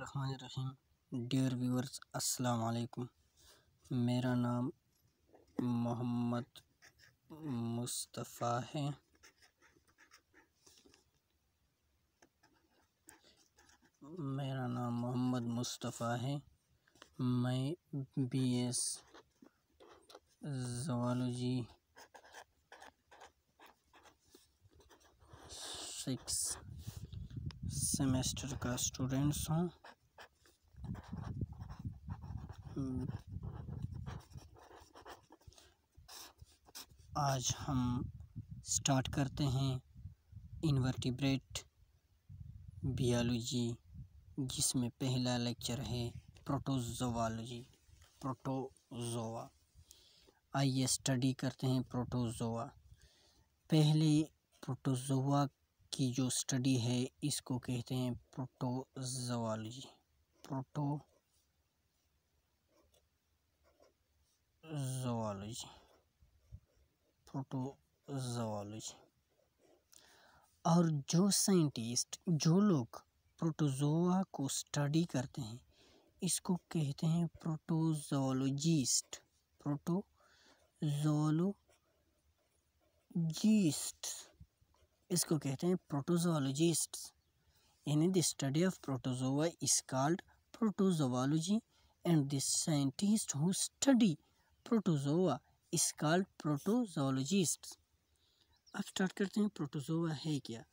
रहीम dear viewers अस्सलाम वालेकुम मेरा नाम मोहम्मद मुस्तफ़ा है मेरा नाम मोहम्मद मुस्तफ़ा है मैं B S zoology six semester का स्टूडेंट्स हूँ हम्म। आज हम स्टार्ट करते हैं इन्वर्टिब्रेट बियालोजी जिसमें पहला लेक्चर है प्रोटोजोवालॉजी प्रोटोजोवा आइए स्टडी करते हैं प्रोटोजोवा पहले प्रोटोजोवा की जो स्टडी है इसको कहते हैं प्रोटोजोवालॉजी प्रोटो zoology प्रोटोजोलॉजी और जो साइंटिस्ट जो लोग प्रोटोजोआ को स्टडी करते हैं इसको कहते हैं प्रोटोजोलॉजिस्ट प्रोटोजोलोजिस्ट इसको कहते हैं प्रोटोजोलॉजिस्ट यानी the study of protozoa is called protozoology and the scientist who study protozoa is protozoologist प्रोटोजोलॉजिस्ट अब स्टार्ट करते हैं प्रोटोजोआ है क्या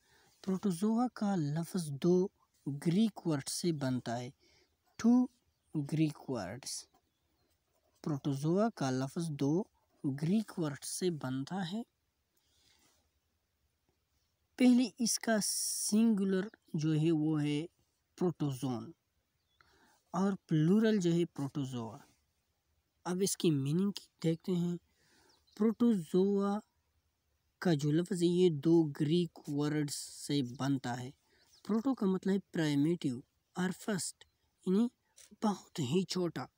प्रोटोजोआ का लफ्ज़ दो ग्रीक वर्ड से बनता है टू ग्रीक वर्ड्स प्रोटोजोआ का लफ्ज़ दो ग्रीक वर्ड से बनता है पहले इसका सिंगुलर जो है वो है प्रोटोजोन और प्लूरल जो है प्रोटोजोआ अब इसकी मीनिंग देखते हैं प्रोटोजोआ का जो लफ्ज़ है ये दो ग्रीक वर्ड्स से बनता है प्रोटो का मतलब है प्राइमेटिव और फर्स्ट यानी बहुत ही छोटा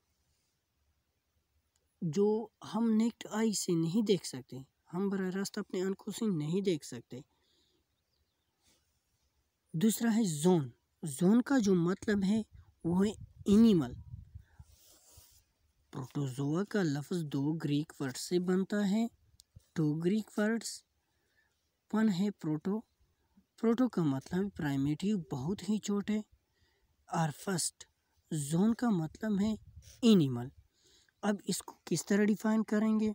जो हम नेक्ट आई से नहीं देख सकते हम बर रास्त अपने आंखों से नहीं देख सकते दूसरा है जोन जोन का जो मतलब है वो है एनिमल प्रोटोजोआ का लफ्ज़ दो ग्रीक वर्ड से बनता है टू ग्रीक वर्ड्स वन है प्रोटो प्रोटो का मतलब प्राइमेटिव बहुत ही छोटे और फर्स्ट जोन का मतलब है एनिमल अब इसको किस तरह डिफाइन करेंगे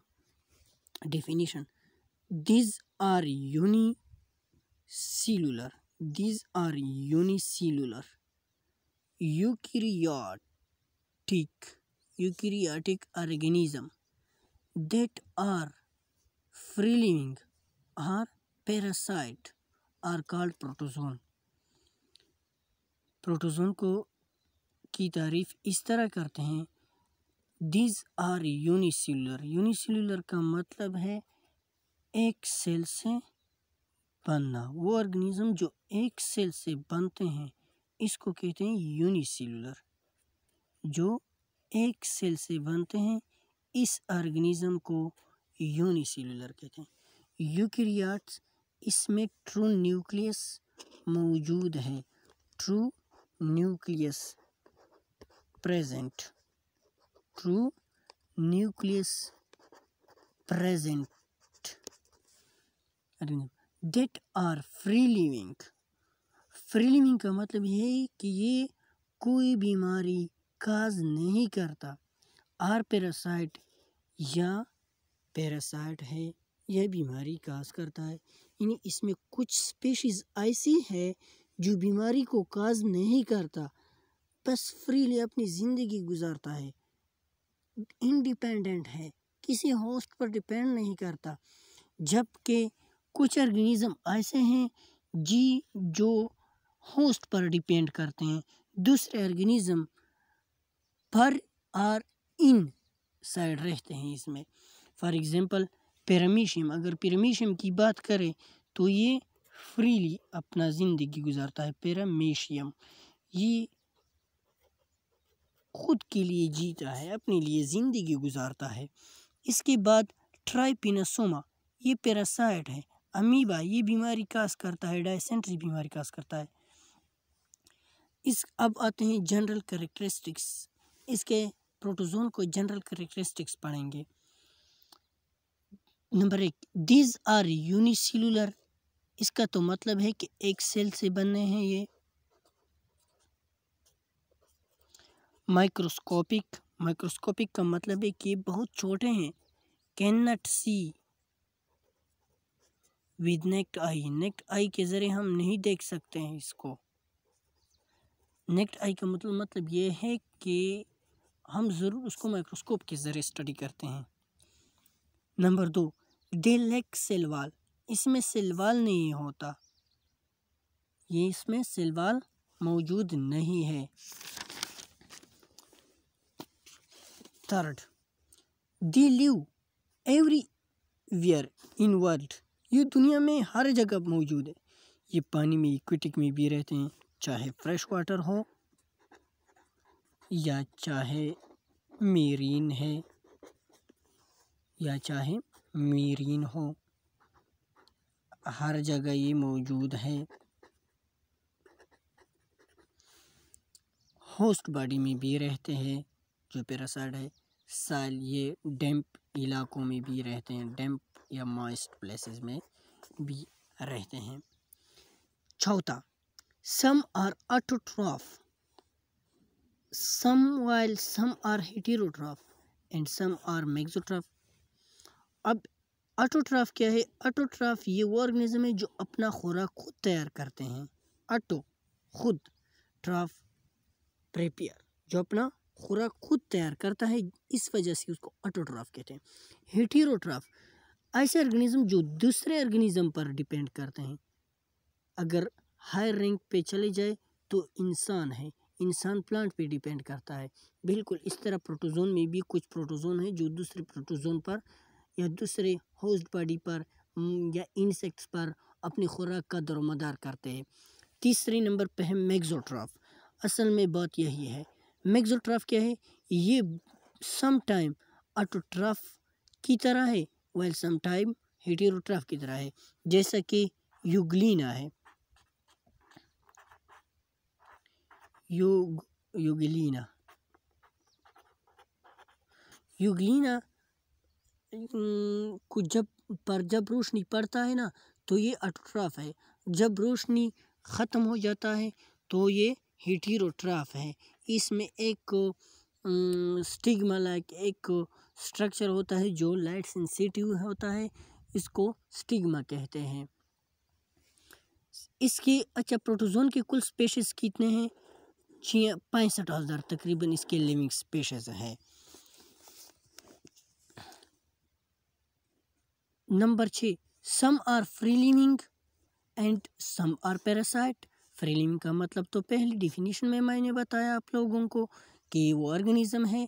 definition these are unicellular these are unicellular eukaryotic eukaryotic organism that are free living or parasite are called protozoan protozoan को की तारीफ इस तरह करते हैं दीज आर यूनिसेलुलर यूनिसेलुलर का मतलब है एक सेल से बनना वो ऑर्गेनिज्म जो एक सेल से बनते हैं इसको कहते हैं यूनिसेलुलर जो एक सेल से बनते हैं इस ऑर्गेनिज्म को यूनिसेलुलर कहते हैं यूक्रियाट्स इसमें ट्रू न्यूक्लियस मौजूद है true nucleus present true nucleus present that are free living free living का मतलब है कि ये कोई बीमारी काज नहीं करता आर पेरासाइट या पैरासाइट है यह बीमारी काज करता है यानी इसमें कुछ स्पेशीज़ ऐसी है जो बीमारी को काज नहीं करता बस फ्रीली अपनी ज़िंदगी गुजारता है इंडिपेंडेंट है किसी होस्ट पर डिपेंड नहीं करता जबकि कुछ ऑर्गेनिज़म ऐसे हैं जी जो होस्ट पर डिपेंड करते हैं दूसरे ऑर्गेनिज़म पर और इन साइड रहते हैं इसमें फॉर एग्ज़ाम्पल पेरमीशियम अगर पेरमीशियम की बात करें तो ये फ्रीली अपना ज़िंदगी गुजारता है पेरामेशियम ये खुद के लिए जीता है अपने लिए ज़िंदगी गुजारता है इसके बाद ट्राइपिनसोमा ये पेरासाइट है अमीबा ये बीमारी कास करता है डायसेंट्री बीमारी कास करता है इस अब आते हैं जनरल करेक्टरिस्टिक्स इसके प्रोटोजोन को जनरल करेक्टरिस्टिक्स पढ़ेंगे नंबर एक दीज आर यूनिसेलुलर इसका तो मतलब है कि एक सेल से बने हैं ये माइक्रोस्कोपिक माइक्रोस्कोपिक का मतलब है कि ये बहुत छोटे हैं can not see with naked eye naked eye के ज़रिए हम नहीं देख सकते हैं इसको नेक्ट आई का मतलब मतलब ये है कि हम ज़रूर उसको माइक्रोस्कोप के ज़रिए स्टडी करते हैं नंबर दो दे सेल वाल इसमें सेलवाल नहीं होता ये इसमें सेलवाल मौजूद नहीं है third they live everywhere in world ये दुनिया में हर जगह मौजूद है ये पानी में इक्विटिक में भी रहते हैं चाहे फ्रेश वाटर हो या चाहे मेरीन है या चाहे मेरीन हो हर जगह ये मौजूद है होस्ट बॉडी में भी रहते हैं जो पेरासाइड है साल ये डैम्प इलाकों में भी रहते हैं डैम्प या मॉइस्ट प्लेसेस में भी रहते हैं चौथा some are autotroph some while some are heterotroph and some are mixotroph अब ऑटोट्राफ क्या है ऑटोट्राफ ये वो ऑर्गेनिज्म है जो अपना खुराक खुद तैयार करते हैं ऑटो खुद ट्राफ प्रेपियर जो अपना खुराक खुद तैयार करता है इस वजह से उसको ऑटोट्राफ कहते हैं हेटीरोट्राफ ऐसे ऑर्गेनिज्म जो दूसरे ऑर्गेनिज्म पर डिपेंड करते हैं अगर हाई रैंक पे चले जाए तो इंसान है इंसान प्लांट पे डिपेंड करता है बिल्कुल इस तरह प्रोटोजोन में भी कुछ प्रोटोजोन है जो दूसरे प्रोटोजोन पर या दूसरे होस्ट बॉडी पर या इंसेक्ट्स पर अपनी खुराक का दरोमदार करते हैं तीसरे नंबर पर है मैगजोट्राफ असल में बात यही है मैगजोट्राफ क्या है ये सम टाइम अटोट्राफ की तरह है वेल सम टाइम की तरह है जैसा कि यूग्लिना है योग युगलीना युगलीना को जब पर जब रोशनी पड़ता है ना तो ये अटोट्राफ है जब रोशनी ख़त्म हो जाता है तो ये हीटीरोट्राफ है इसमें एक स्टिग्मा mm, लाइक एक स्ट्रक्चर होता है जो लाइट सेंसिटिव होता है इसको स्टिग्मा कहते हैं इसके अच्छा प्रोटोजोन के कुल स्पेशस कितने हैं छः पैंसठ हज़ार तकरीबन इसके लिविंग स्पेशस है नंबर छः some are free living and some are parasite free living का मतलब तो पहले डिफिनीशन में मैंने बताया आप लोगों को कि वो ऑर्गेनिज़म है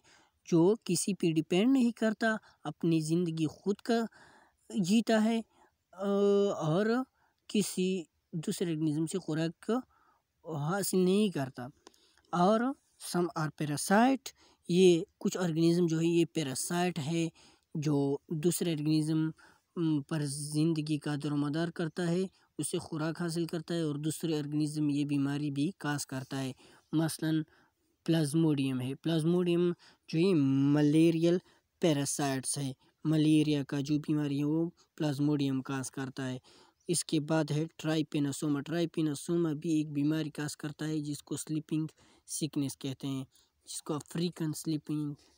जो किसी पे डिपेंड नहीं करता अपनी ज़िंदगी खुद का जीता है और किसी दूसरे ऑर्गेनिज़म से खुराक हासिल नहीं करता और सम आर पेरासाइट ये कुछ ऑर्गेनिज्म जो है ये पैरासाइट है जो दूसरे ऑर्गेनिज्म पर ज़िंदगी का दरमदार करता है उसे खुराक हासिल करता है और दूसरे ऑर्गेनिज्म ये बीमारी भी कास करता है मसलन प्लाज्मोडियम है प्लाज्मोडियम जो ये मलेरियल पैरासाइट्स है मलेरिया का जो बीमारी है वो प्लाज्मोडियम कास करता है इसके बाद है ट्राइपेनासोमा ट्राइपेनासोमा भी एक बीमारी कास करता है जिसको स्लीपिंग सिकनेस कहते हैं जिसको आप फ्री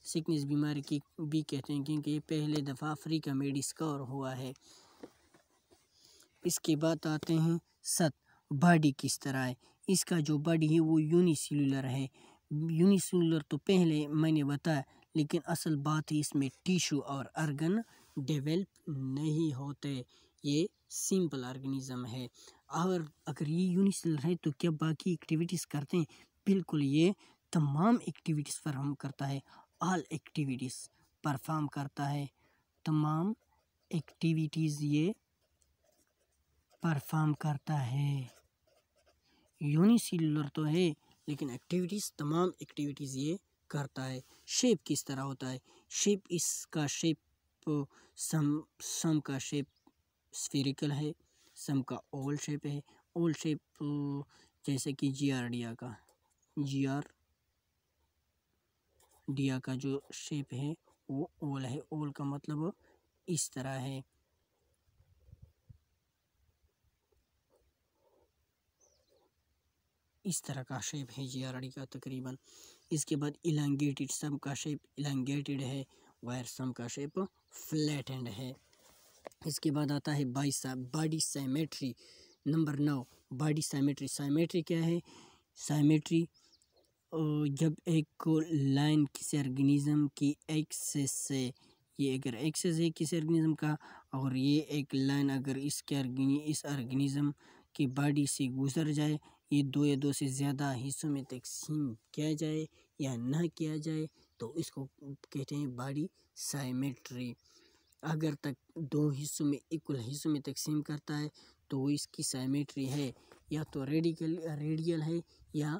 सिकनेस बीमारी की भी कहते हैं क्योंकि ये पहले दफ़ा फ्री का मेडिस्कवर हुआ है इसके बाद आते हैं सत बॉडी किस तरह है इसका जो बॉडी है वो यूनिसेलुलर है यूनिसेलुलर तो पहले मैंने बताया लेकिन असल बात है इसमें टिशू और अर्गन डेवलप नहीं होते ये सिंपल ऑर्गेनिज्म है और अगर ये यूनिसेलर है तो क्या बाकी एक्टिविटीज़ करते हैं बिल्कुल ये तमाम एक्टिविटीज़ परफॉर्म करता है ऑल एक्टिविटीज़ परफॉर्म करता है तमाम एक्टिविटीज़ ये परफॉर्म करता है यूनिसेलुलर तो है लेकिन एक्टिविटीज़ तमाम एक्टिविटीज़ ये करता है शेप किस तरह होता है शेप इसका शेप सम सम का शेप स्फेरिकल है सम का ओवल शेप है ओवल शेप जैसे कि जियार्डिया का जी आर डिया का जो शेप है वो ओल है ओल का मतलब इस तरह है इस तरह का शेप है जी आर डी का तकरीबन इसके बाद इलांगेटेड सम का शेप इलांगेटेड है वायर सम का शेप फ्लैट एंड है इसके बाद आता है बाईस बॉडी साइमेट्री नंबर नौ बॉडी साइमेट्री साइमेट्री क्या है साइमेट्री जब एक लाइन किसी ऑर्गेनिज्म की एक्सेस से ये अगर एक्सेस है किसी ऑर्गेनिज्म का और ये एक लाइन अगर इसके अर्गनी, इस ऑर्गेनिज़म की बॉडी से गुजर जाए ये दो या दो से ज़्यादा हिस्सों में तकसीम किया जाए या ना किया जाए तो इसको कहते हैं बॉडी साइमेट्री अगर तक दो हिस्सों में इक्वल हिस्सों में तकसीम करता है तो इसकी साइमेट्री है या तो रेडिकल रेडियल है या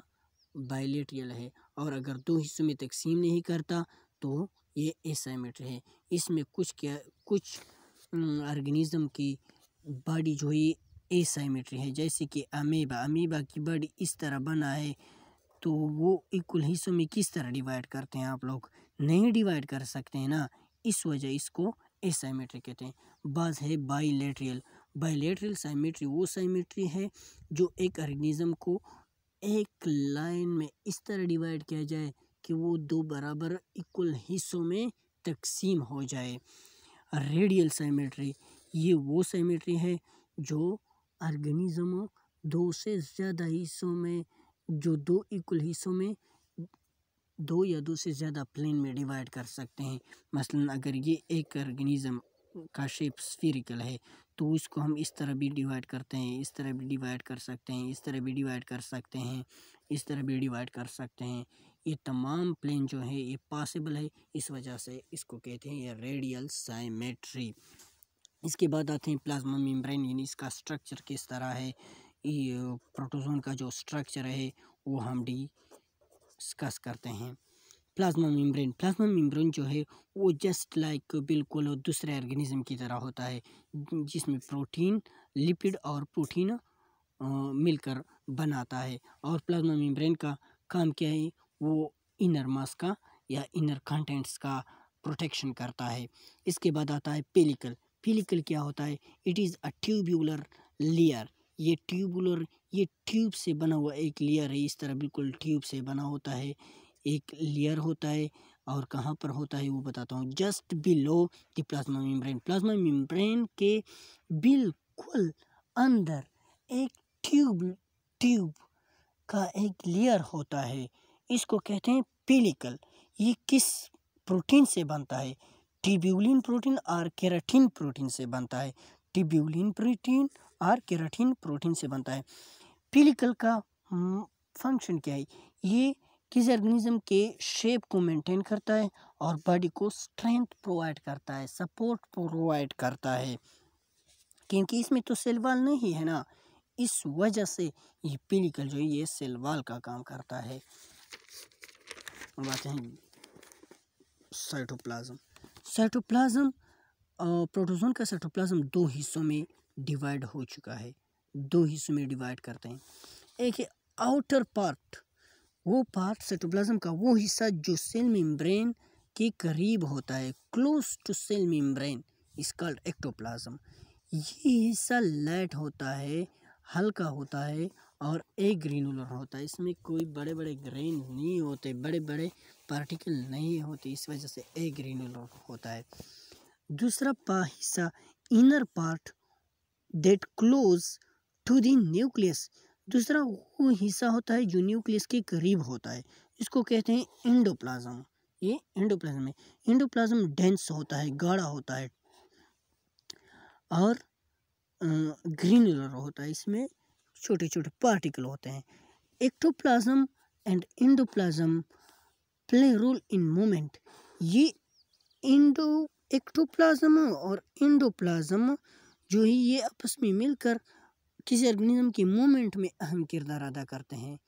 बाइलेट्रियल है और अगर दो हिस्सों में तकसीम नहीं करता तो ये एसाइमेटर है इसमें कुछ क्या कुछ ऑर्गेनिज़म की बॉडी जो है एसाइमेट्री है जैसे कि अमीबा अमीबा की बॉडी इस तरह बना है तो वो इक्वल हिस्सों में किस तरह डिवाइड करते हैं आप लोग नहीं डिवाइड कर सकते हैं ना इस वजह इसको एसाइमेट्री कहते हैं बाज है बाइलेट्रियल बाइलेट्रियल साइमेट्री वो साइमेट्री है जो एक ऑर्गेनिज़म को एक लाइन में इस तरह डिवाइड किया जाए कि वो दो बराबर इक्वल हिस्सों में तकसीम हो जाए रेडियल सेमेट्री ये वो सेमेट्री है जो ऑर्गेनिज्म दो से ज़्यादा हिस्सों में जो दो इक्वल हिस्सों में दो या दो से ज़्यादा प्लेन में डिवाइड कर सकते हैं मसलन अगर ये एक ऑर्गेनिज़म का शेप स्फेरिकल है तो इसको हम इस तरह भी डिवाइड करते हैं इस तरह भी डिवाइड कर सकते हैं इस तरह भी डिवाइड कर सकते हैं इस तरह भी डिवाइड कर सकते हैं ये तमाम प्लेन जो है ये पॉसिबल है इस वजह से इसको कहते हैं ये रेडियल साइमेट्री इसके बाद आते हैं प्लाज्मा मेम्ब्रेन यानी इसका स्ट्रक्चर किस तरह है प्रोटोजोन का जो स्ट्रक्चर है वो हम डी डिस्कस करते हैं प्लाज्मा मेम्ब्रेन प्लाज्मा मेम्ब्रेन जो है वो जस्ट लाइक बिल्कुल दूसरे ऑर्गेनिज्म की तरह होता है जिसमें प्रोटीन लिपिड और प्रोटीन मिलकर बनाता है और प्लाज्मा मेम्ब्रेन का काम क्या है वो इनर मास का या इनर कंटेंट्स का प्रोटेक्शन करता है इसके बाद आता है पेलिकल पेलिकल क्या होता है it is a tubular layer ये ट्यूबुलर ये ट्यूब से बना हुआ एक लेयर है इस तरह बिल्कुल ट्यूब से बना होता है एक लेयर होता है और कहाँ पर होता है वो बताता हूँ just below the plasma membrane plasma membrane के बिल्कुल अंदर एक ट्यूब ट्यूब का एक लेयर होता है इसको कहते हैं पेलिकल ये किस प्रोटीन से बनता है टिब्यूलिन प्रोटीन और केराटिन प्रोटीन से बनता है टिब्यूलिन प्रोटीन और केराटिन प्रोटीन से बनता है पीलिकल का फंक्शन क्या है ये किसी ऑर्गेनिज्म के शेप को मेंटेन करता है और बॉडी को स्ट्रेंथ प्रोवाइड करता है सपोर्ट प्रोवाइड करता है क्योंकि इसमें तो सेलवाल नहीं है ना इस वजह से ये पिलिकल जो है ये सेलवाल का काम करता है बातें हैं साइटोप्लाज्म साइटोप्लाज्म प्रोटोजोन का साइटोप्लाज्म दो हिस्सों में डिवाइड हो चुका है दो हिस्सों में डिवाइड करते हैं एक है आउटर पार्ट वो पार्ट साइटोप्लाज्म का वो हिस्सा जो सेल मेम्ब्रेन के करीब होता है close to cell membrane is called ectoplasm ये हिस्सा लाइट होता है हल्का होता है और एक ग्रेनुलर होता है इसमें कोई बड़े बड़े ग्रेन नहीं होते बड़े बड़े पार्टिकल नहीं होते इस वजह से ए ग्रेनुलर होता है दूसरा पा हिस्सा inner part that close to the nucleus दूसरा वो हिस्सा होता है जो न्यूक्लियस के करीब होता है इसको कहते हैं एंडोप्लाज्म ये एंडोप्लाज्म है एंडोप्लाज्म डेंस होता है गाढ़ा होता है और ग्रीनुलर होता है इसमें छोटे छोटे पार्टिकल होते हैं ectoplasm and endoplasm play role in moment ये इंडो एक्टोप्लाज्म और इंडोप्लाज्म जो है ये आपस में मिलकर किसी ऑर्गेनिज्म की मूवमेंट में अहम किरदार अदा करते हैं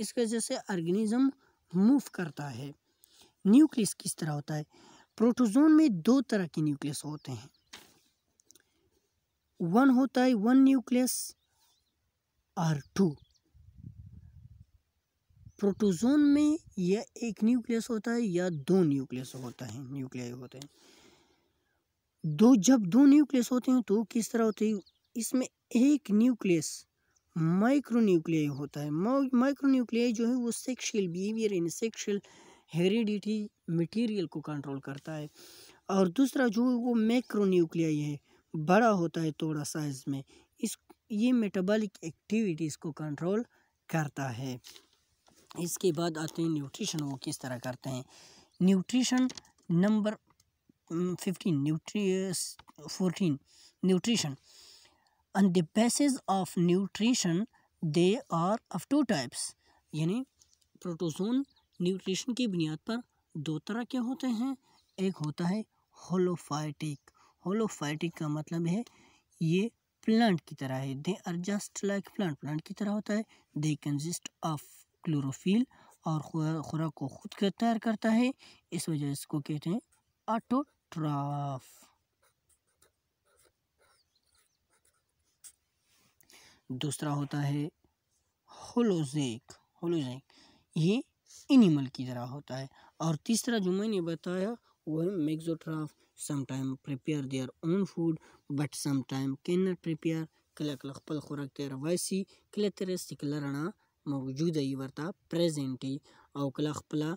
इस वजह से ऑर्गेनिज्म मूव करता है न्यूक्लियस किस तरह होता है प्रोटोजोन में दो तरह के न्यूक्लियस होते हैं वन होता है वन न्यूक्लियस और टू प्रोटोजोन में यह एक न्यूक्लियस होता है या दो न्यूक्लियस होता है न्यूक्लियस होते हैं दो जब दो न्यूक्लियस होते हैं तो किस तरह होते हैं इसमें एक न्यूक्लियस माइक्रोन्यूक्लियाई होता है माइक्रोन्यूक्लियाई जो है वो sexual behaviour in sexual heredity material को कंट्रोल करता है और दूसरा जो वो मैक्रोन्यूक्लियाई है बड़ा होता है थोड़ा साइज में इस ये मेटाबॉलिक एक्टिविटीज़ को कंट्रोल करता है इसके बाद आते हैं न्यूट्रिशन वो किस तरह करते हैं nutrition number fifteen nutri fourteen nutrition on the basis of nutrition they are of two types यानी प्रोटोजोन न्यूट्रिशन की बुनियाद पर दो तरह के होते हैं एक होता है होलोफाइटिक होलोफाइटिक का मतलब है ये प्लांट की तरह है they are just like plant plant की तरह होता है दे कंजिस्ट ऑफ क्लोरोफिल और खुराक को खुद तैयार करता है इस वजह इसको कहते हैं ऑटोट्राफ दूसरा होता है होलोजेक होलोजेक ये एनिमल की तरह होता है और तीसरा जो मैंने बताया वो है mixotroph sometime prepare their own food but sometime can not prepare कल पल खुराक तेर वैसी क्लतरस रणा मौजूद ही वर्ता प्रेजेंट ही और कल पला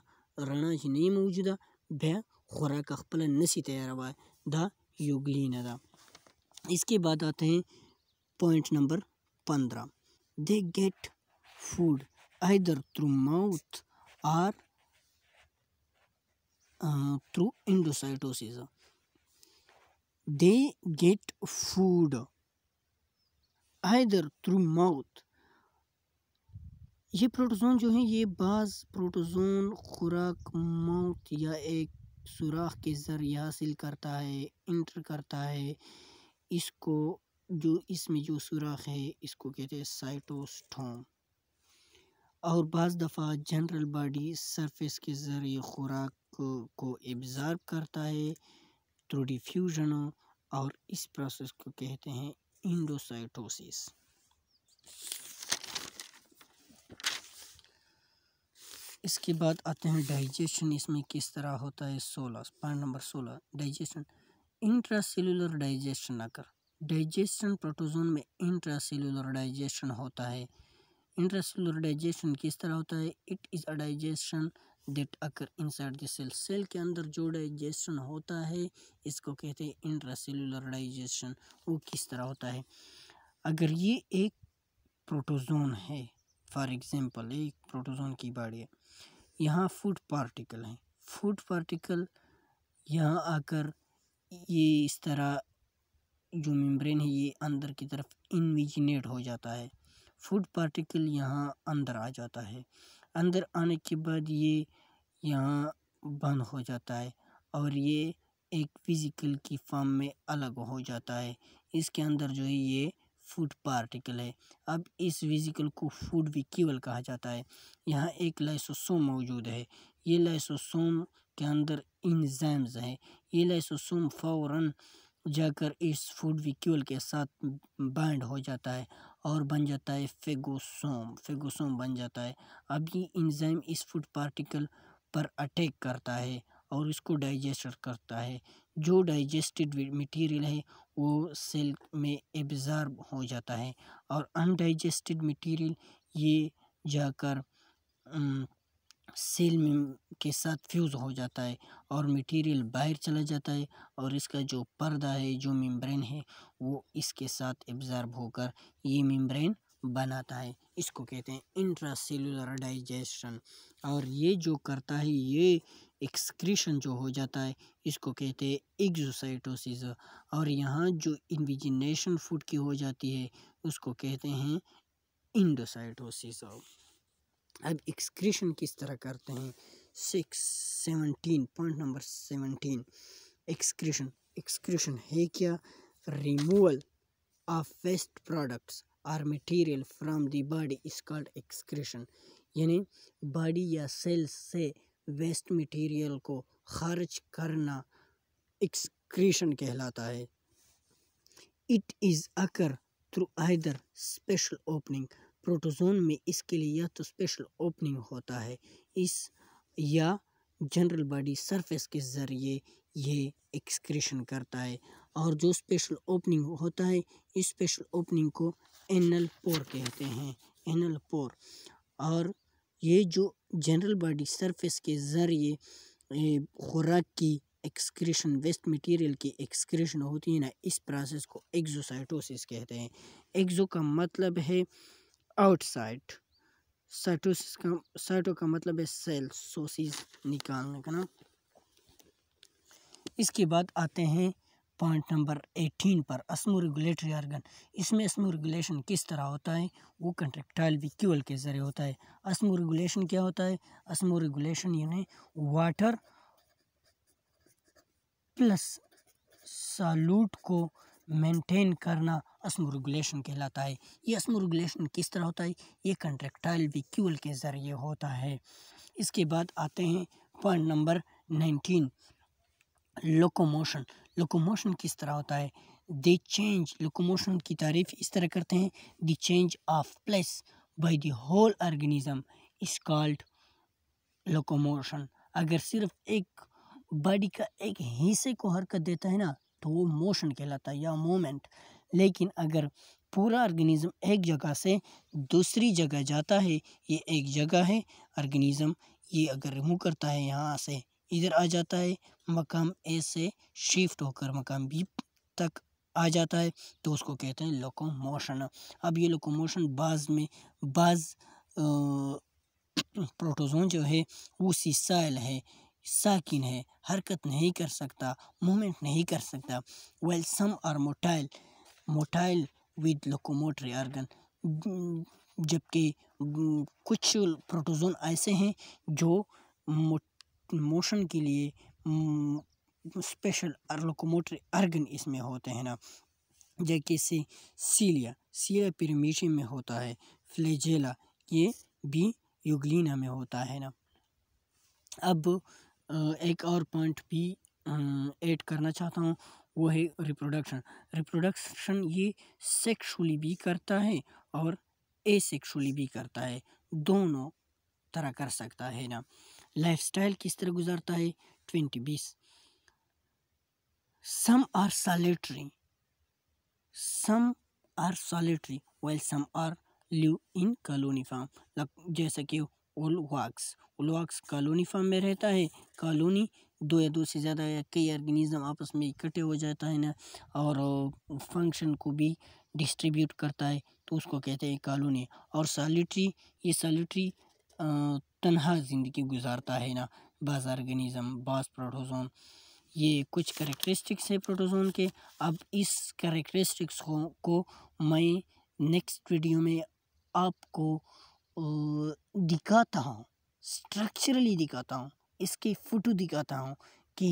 रणा ही नहीं मौजूदा भय खुराक अखपल नसी तैयार हुआ है द युगलीन अदा इसके बाद आते हैं पॉइंट नंबर पंद्रह they get food either through mouth or uh, through endocytosis. They get food either through mouth. ये प्रोटोजोन जो हैं ये बाज़ प्रोटोजोन खुराक माउथ या एक सुराख के ज़रिए हासिल करता है इंटर करता है इसको जो इसमें जो सुराख है इसको कहते हैं साइटोस्टोम और बज़ दफ़ा जनरल बॉडी सरफेस के ज़रिए खुराक को, को करता है थ्रू डिफ्यूजन और इस प्रोसेस को कहते हैं इंडोसाइटोसिस इसके बाद आते हैं डाइजेशन इसमें किस तरह होता है सोलह पॉइंट नंबर सोलह डाइजेशन सेलुलर डाइजेशन अगर डाइजेशन प्रोटोजोन में इंट्रासेलुलर डाइजेशन होता है इंट्रासेलुलर डाइजेशन किस तरह होता है it is a digestion that occur inside the cell cell के अंदर जो डाइजेशन होता है इसको कहते हैं इंट्रासेलुलर डाइजेशन वो किस तरह होता है अगर ये एक प्रोटोजोन है फॉर एग्ज़ाम्पल एक प्रोटोजोन की बाड़ी है यहाँ फूड पार्टिकल हैं फूड पार्टिकल यहाँ आकर ये इस तरह जो मेम्ब्रेन है ये अंदर की तरफ इन्विजिनेट हो जाता है फूड पार्टिकल यहाँ अंदर आ जाता है अंदर आने के बाद ये यहाँ बंद हो जाता है और ये एक फिजिकल की फॉर्म में अलग हो जाता है इसके अंदर जो है ये फूड पार्टिकल है अब इस फिजिकल को फूड विकीवल कहा जाता है यहाँ एक लाइसोसोम मौजूद है ये लाइसोसोम के अंदर इंजाम्स हैं ये लाइसोसोम फ़ौरन जाकर इस फूड विक्यूल के साथ बैंड हो जाता है और बन जाता है फेगोसोम फेगोसोम बन जाता है अब ये इंजाइम इस फूड पार्टिकल पर अटैक करता है और इसको डाइजेस्ट करता है जो डाइजेस्टेड मटेरियल है वो सेल में एब्ज़ार्ब हो जाता है और अनडाइजेस्टेड मटेरियल ये जाकर सेल में के साथ फ्यूज़ हो जाता है और मटेरियल बाहर चला जाता है और इसका जो पर्दा है जो मेम्ब्रेन है वो इसके साथ एब्जर्ब होकर ये मेम्ब्रेन बनाता है इसको कहते हैं इंट्रासेलुलर डाइजेशन और ये जो करता है ये एक्सक्रीशन जो हो जाता है इसको कहते हैं एग्जोसाइटोसिस और यहाँ जो इन्विजिनेशन फूड की हो जाती है उसको कहते हैं इंडोसाइटोसिस अब एक्सक्रीशन किस तरह करते हैं six seventeen point number seventeen excretion excretion है क्या removal of waste products or material from the body is called excretion यानी बॉडी या सेल्स से वेस्ट मटेरियल को खर्च करना एक्सक्रीशन कहलाता है it is occur through either special opening protozoan में इसके लिए या तो स्पेशल ओपनिंग होता है इस या जनरल बॉडी सरफेस के ज़रिए ये एक्सक्रेशन करता है और जो स्पेशल ओपनिंग होता है इस स्पेशल ओपनिंग को एनल पोर कहते हैं एनल पोर और ये जो जनरल बॉडी सरफेस के ज़रिए खुराक की एक्सक्रेशन वेस्ट मटेरियल की एक्सक्रेशन होती है ना इस प्रोसेस को एक्जोसाइटोसिस कहते हैं एक्जो का मतलब है आउटसाइड साइटोसिस का साइटो का मतलब है सेल सोसिस निकालने का नाम इसके बाद आते हैं पॉइंट नंबर एटीन पर असमो रेगुलेटरी आर्गन इसमें असमो रेगुलेशन किस तरह होता है वो कंट्रेक्टाइल विक्यूल के ज़रिए होता है असमो रेगुलेशन क्या होता है असमो रेगुलेशन यानी वाटर प्लस सालूट को मेंटेन करना अस्म रेगुलेशन कहलाता है ये अस्म रेगुलेशन किस तरह होता है ये कंट्रेक्टाइल विक्यूल के ज़रिए होता है इसके बाद आते हैं point number nineteen locomotion locomotion किस तरह होता है दे चेंज लोकोमोशन की तारीफ इस तरह करते हैं the change of place by the whole organism is called locomotion अगर सिर्फ एक बॉडी का एक हिस्से को हरकत देता है ना तो वो मोशन कहलाता है या मोमेंट लेकिन अगर पूरा ऑर्गेनिज़्म एक जगह से दूसरी जगह जाता है ये एक जगह है ऑर्गेनिज़्म ये अगर रिमूव करता है यहाँ से इधर आ जाता है मकाम ए से शिफ्ट होकर मकाम बी तक आ जाता है तो उसको कहते हैं लोकोमोशन अब ये लोकोमोशन बाज में बाज प्रोटोजोन जो है वो सिसाइल है साकिन है हरकत नहीं कर सकता मूवमेंट नहीं कर सकता well some are motile motile with locomotory organ जबकि कुछ प्रोटोज़ोन ऐसे हैं जो मोशन के लिए स्पेशल लोकोमोटरी आर्गन इसमें होते हैं ना जैसे सीलिया सीलिया पिरमीशी में होता है फ्लेजेला ये भी युगलिना में होता है ना अब एक और पॉइंट भी ऐड करना चाहता हूँ वो है रिप्रोडक्शन रिप्रोडक्शन ये सेक्सुअली भी करता है और एसेक्सुअली भी करता है दोनों तरह कर सकता है ना लाइफस्टाइल किस तरह गुजारता है ट्वेंटी बीस some are solitary some are solitary well some are live in colony form जैसा कि उलवाक्स उलवाक्स कॉलोनी फार्म में रहता है कॉलोनी दो या दो से ज़्यादा या कई ऑर्गेनिज़म आपस में इकट्ठे हो जाता है ना और फंक्शन को भी डिस्ट्रीब्यूट करता है तो उसको कहते हैं कॉलोनी और सॉलिटरी ये सॉलिटरी तनहा ज़िंदगी गुजारता है ना बाज ऑर्गेनिज़म बाज प्रोटोजोन ये कुछ करेक्टरिस्टिक्स है प्रोटोजोन के अब इस करेक्टरिस्टिक्स को, को मैं नेक्स्ट वीडियो में आपको दिखाता हूँ स्ट्रक्चरली दिखाता हूँ इसकी फ़ोटो दिखाता हूँ कि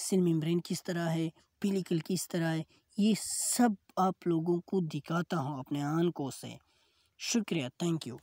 सेल मेम्ब्रेन किस तरह है पिलिकल किस तरह है ये सब आप लोगों को दिखाता हूँ अपने आन को से शुक्रिया थैंक यू